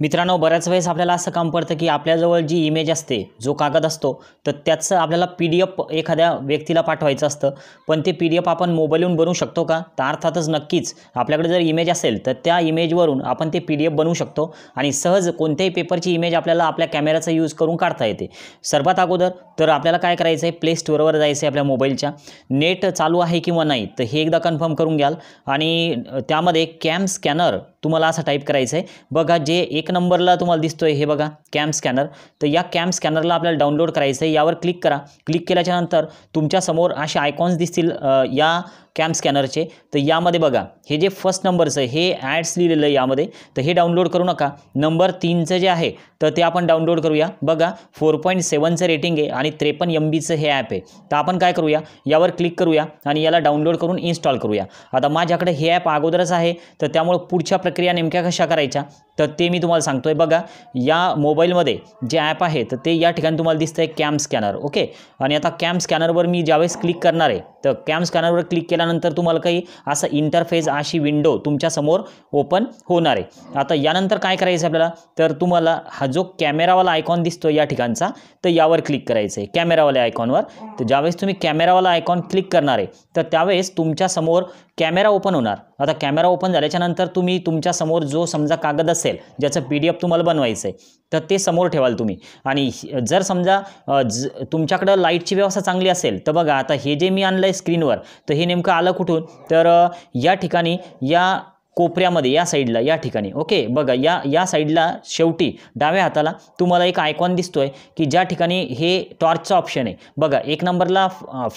मित्रांनो बऱ्याच वेळेस आपल्याला असं काम पडतं की आपल्याजवळ जी इमेज असते जो कागद असतो तर त्याचं आपल्याला पी डी एफ एखाद्या व्यक्तीला पाठवायचं असतं पण ते पी डी एफ आपण मोबाईलहून बनवू शकतो का तर अर्थातच नक्कीच आपल्याकडे जर इमेज असेल तर त्या इमेजवरून आपण ते पी डी एफ बनवू शकतो आणि सहज कोणत्याही पेपरची इमेज आपल्याला आपल्या कॅमेऱ्याचा यूज करून काढता येते सर्वात अगोदर तर आपल्याला काय करायचं आहे प्ले स्टोअरवर जायचं आहे आपल्या मोबाईलच्या नेट चालू आहे किंवा नाही तर हे एकदा कन्फर्म करून घ्याल आणि त्यामध्ये कॅम स्कॅनर तुम्हाला असं टाईप करायचं आहे बघा जे एक नंबरला तुम्हाला दिसतो आहे हे बघा कॅम्प स्कॅनर तर या कॅम्प स्कॅनरला आपल्याला डाउनलोड करायचं आहे यावर क्लिक करा क्लिक केल्याच्यानंतर तुमच्यासमोर असे आयकॉन्स दिसतील या कॅम्प स्कॅनरचे तर यामध्ये बघा हे जे फर्स्ट नंबरचं हे ॲड्स लिहिलेलं आहे यामध्ये तर हे डाउनलोड करू नका नंबर तीनचं जे आहे तर ते आपण डाउनलोड करूया बघा फोर पॉईंट सेवनचं रेटिंग आहे आणि त्रेपन्न एम बीचं हे ॲप आहे तर आपण काय करूया यावर क्लिक करूया आणि याला डाउनलोड करून इन्स्टॉल करूया आता माझ्याकडे हे ॲप अगोदरच आहे तर त्यामुळे पुढच्या प्रक्रिया नेमक्या कशा करायच्या तर ते मी तुम्हाला सांगतो आहे बघा या मोबाईलमध्ये जे ॲप आहे तर ते या ठिकाणी तुम्हाला दिसतं आहे कॅम स्कॅनर ओके आणि आता कॅम स्कॅनरवर मी ज्यावेळेस क्लिक करणार आहे तर कॅम स्कॅनरवर क्लिक केल्यानंतर तुम्हाला काही असं इंटरफेस अशी विंडो तुमच्यासमोर ओपन होणार आहे आता यानंतर काय करायचं आपल्याला तर तुम्हाला हा जो कॅमेरावाला आयकॉन दिसतो या ठिकाणचा तर यावर क्लिक करायचं आहे कॅमेरावाल्या आयकॉनवर तर ज्यावेळेस तुम्ही कॅमेरावाला आयकॉन क्लिक करणार आहे तर त्यावेळेस तुमच्यासमोर कॅमेरा ओपन होणार आता कॅमेरा ओपन झाल्याच्यानंतर तुम्ही तुम तुमच्या समोर जो समजा कागद असेल ज्याचं पी डी एफ तुम्हाला बनवायचं आहे तर ते समोर ठेवाल तुम्ही आणि जर समजा ज तुमच्याकडं लाईटची व्यवस्था चांगली असेल तर बघा आता हे जे मी आणलं आहे स्क्रीनवर तर हे नेमकं आलं कुठून तर या ठिकाणी या कोपऱ्यामध्ये या साईडला या ठिकाणी ओके बघा या या साईडला शेवटी डाव्या हाताला तुम्हाला एक आयकॉन दिसतो आहे की ज्या ठिकाणी हे टॉर्चचं ऑप्शन आहे बघा एक नंबरला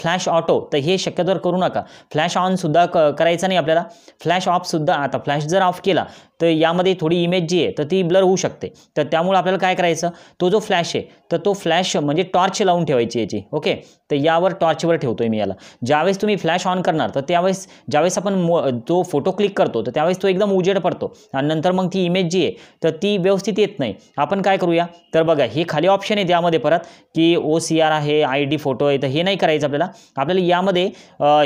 फ्लॅश ऑटो तर हे शक्यतोवर करू नका फ्लॅश ऑनसुद्धा क करायचं नाही आपल्याला फ्लॅश ऑफसुद्धा आता फ्लॅश जर ऑफ केला तर यामध्ये थोडी इमेज जी आहे तर ती ब्लर होऊ शकते तर त्यामुळे आपल्याला काय करायचं तो जो फ्लॅश आहे तर तो फ्लॅश म्हणजे टॉर्च लावून ठेवायची याची ओके तर यावर टॉर्चवर ठेवतो आहे मी याला ज्यावेळेस तुम्ही फ्लॅश ऑन करणार तर त्यावेळेस ज्यावेळेस आपण मो जो फोटो क्लिक करतो तर त्यावेळेस तो एकदम उजेड पडतो आणि नंतर मग ती इमेज जी आहे तर ती व्यवस्थित येत नाही आपण काय करूया तर बघा हे खाली ऑप्शन आहे यामध्ये परत की ओ सी आर आहे आय डी फोटो आहे तर हे नाही करायचं आपल्याला आपल्याला यामध्ये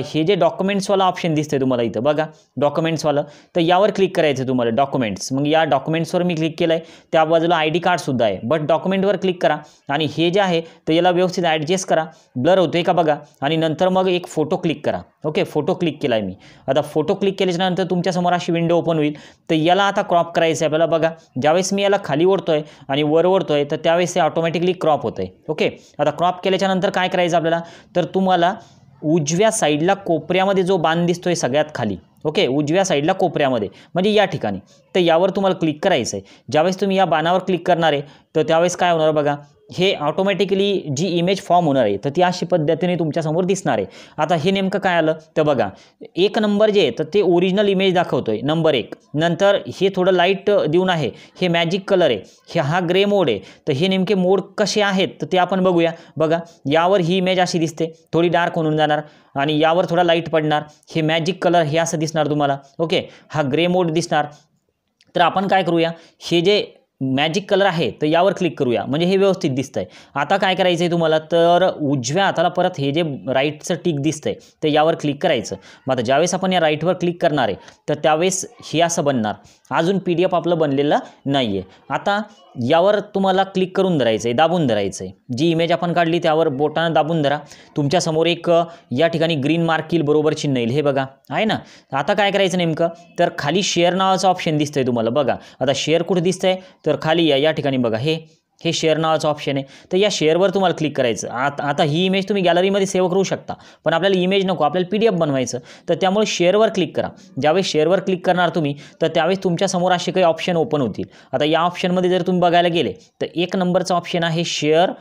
हे जे डॉक्युमेंट्सवाला ऑप्शन दिसते तुम्हाला इथं बघा डॉक्युमेंट्सवालं तर यावर क्लिक करायचं तुम्हाला डॉक्युमेंट्स मग या डॉक्युमेंट्सवर मी क्लिक केलं आहे त्या बाजूला आय डी कार्डसुद्धा आहे बट डॉक्युमेंटवर क्लिक करा आणि हे जे आहे तर याला व्यवस्थित ॲडजस्ट करा ब्लर होतो आहे का बघा आणि नंतर मग एक फोटो क्लिक करा ओके फोटो क्लिक केला आहे मी आता फोटो क्लिक केल्याच्यानंतर तुमच्यासमोर अशी विंडो ओपन होईल तर याला आता क्रॉप करायचं आहे आपल्याला बघा ज्यावेळेस मी याला खाली ओढतो आहे आणि वर ओढतो आहे तर त्यावेळेस ते ऑटोमॅटिकली क्रॉप होतं आहे ओके आता क्रॉप केल्याच्यानंतर काय करायचं आपल्याला तर तुम्हाला उजव्या साईडला कोपऱ्यामध्ये जो बाण दिसतो आहे सगळ्यात खाली ओके उजव्या साईडला कोपऱ्यामध्ये म्हणजे या ठिकाणी तर यावर तुम्हाला क्लिक करायचं आहे ज्यावेळेस तुम्ही या बाणावर क्लिक करणार आहे तर त्यावेळेस काय होणार बघा हे ऑटोमॅटिकली जी इमेज फॉर्म होणार आहे तर ती अशी पद्धतीने तुमच्यासमोर दिसणार आहे आता हे नेमकं काय आलं तर बघा एक नंबर जे आहे तर ते ओरिजिनल इमेज दाखवतो आहे नंबर एक नंतर हे थोडं लाईट देऊन आहे हे मॅजिक कलर आहे हे हा ग्रे मोड आहे तर हे नेमके मोड कसे आहेत तर ते आपण बघूया बघा यावर ही इमेज अशी दिसते थोडी डार्क होऊन जाणार आणि यावर थोडा लाईट पडणार हे मॅजिक कलर हे असं दिसणार तुम्हाला ओके हा ग्रे मोड दिसणार तर आपण काय करूया हे जे मॅजिक कलर आहे तर यावर क्लिक करूया म्हणजे हे व्यवस्थित दिसतं आहे आता काय करायचं आहे तुम्हाला तर उजव्या हाताला परत हे जे राईटचं टिक दिसतं आहे तर यावर क्लिक करायचं मग आता ज्यावेळेस आपण या राईटवर क्लिक करणार आहे तर त्यावेळेस हे असं बनणार अजून पी डी एफ आपलं बनलेलं नाही आहे आता यावर तुम्हाला क्लिक करून धरायचं आहे दाबून धरायचं आहे जी इमेज आपण काढली त्यावर बोटानं दाबून धरा तुमच्यासमोर एक या ठिकाणी ग्रीन मार्क येईल बरोबर चिन्ह येईल हे बघा आहे ना आता काय करायचं नेमकं तर खाली शेअर नावाचं ऑप्शन दिसतंय तुम्हाला बघा आता शेअर कुठं दिसतंय तर खाली या या ठिकाणी बघा हे हे शेअर नावाचं ऑप्शन आहे तर या शेअरवर तुम्हाला क्लिक करायचं आता आता ही इमेज तुम्ही गॅलरीमध्ये सेव्ह करू शकता पण आपल्याला इमेज नको आपल्याला पी डी एफ बनवायचं तर त्यामुळे शेअरवर क्लिक करा ज्यावेळेस शेअरवर क्लिक करणार तुम्ही तर त्यावेळेस तुमच्यासमोर असे काही ऑप्शन ओपन होतील आता या ऑप्शनमध्ये जर तुम्ही बघायला गेले तर एक नंबरचं ऑप्शन आहे share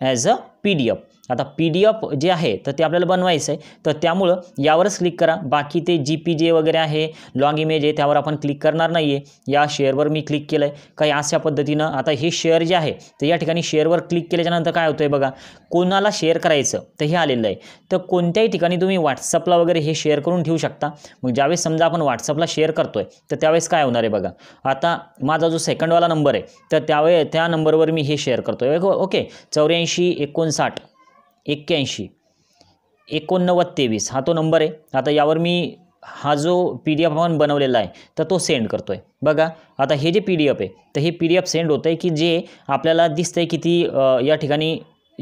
as a P D F आता पी डी एफ जे आहे तर ते आपल्याला बनवायचं आहे तर त्यामुळं यावरच क्लिक करा बाकी ते जी पी जे वगैरे आहे लॉंग इमेज आहे त्यावर आपण क्लिक करणार नाही आहे या शेअरवर मी क्लिक केलं आहे काही अशा पद्धतीनं आता हे शेअर जे आहे तर या ठिकाणी शेअरवर क्लिक केल्याच्यानंतर काय होतं आहे बघा कोणाला शेअर करायचं तर हे आलेलं आहे तर कोणत्याही ठिकाणी तुम्ही व्हॉट्सअपला वगैरे हे शेअर करून ठेवू शकता मग ज्यावेळेस समजा आपण व्हॉट्सअपला शेअर करतो आहे तर त्यावेळेस काय होणार आहे बघा आता माझा जो सेकंडवाला नंबर आहे तर त्यावेळे त्या नंबरवर मी हे शेअर करतो आहे ओके चौऱ्याऐंशी एकोणसाठ एक्क्याऐंशी एकोणनव्वद तेवीस हा तो नंबर आहे आता यावर मी हा जो पी डी एफ आपण बनवलेला आहे तर तो सेंड करतो आहे बघा आता हे जे पी डी एफ आहे तर हे पी डी एफ सेंड होतं आहे की जे आपल्याला दिसतं आहे किती या ठिकाणी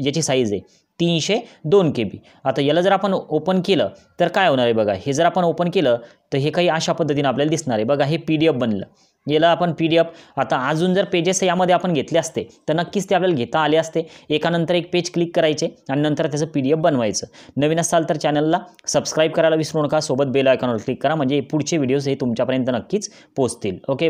याची साईज आहे तीनशे दोन के बी आता याला जर आपण ओपन केलं तर काय होणार आहे बघा हे जर आपण ओपन केलं तर हे काही अशा पद्धतीने आपल्याला दिसणार आहे बघा हे पी डी एफ बनलं याला आपण पी डी एफ आता अजून जर पेजेस यामध्ये आपण घेतले असते तर नक्कीच ते आपल्याला घेता आले असते एकानंतर एक पेज क्लिक करायचे आणि नंतर त्याचं पी डी एफ बनवायचं नवीन असाल तर चॅनलला सबस्क्राईब करायला विसरू नका सोबत बेल आयकॉनवर क्लिक करा म्हणजे पुढचे व्हिडिओज हे तुमच्यापर्यंत नक्कीच पोहोचतील ओके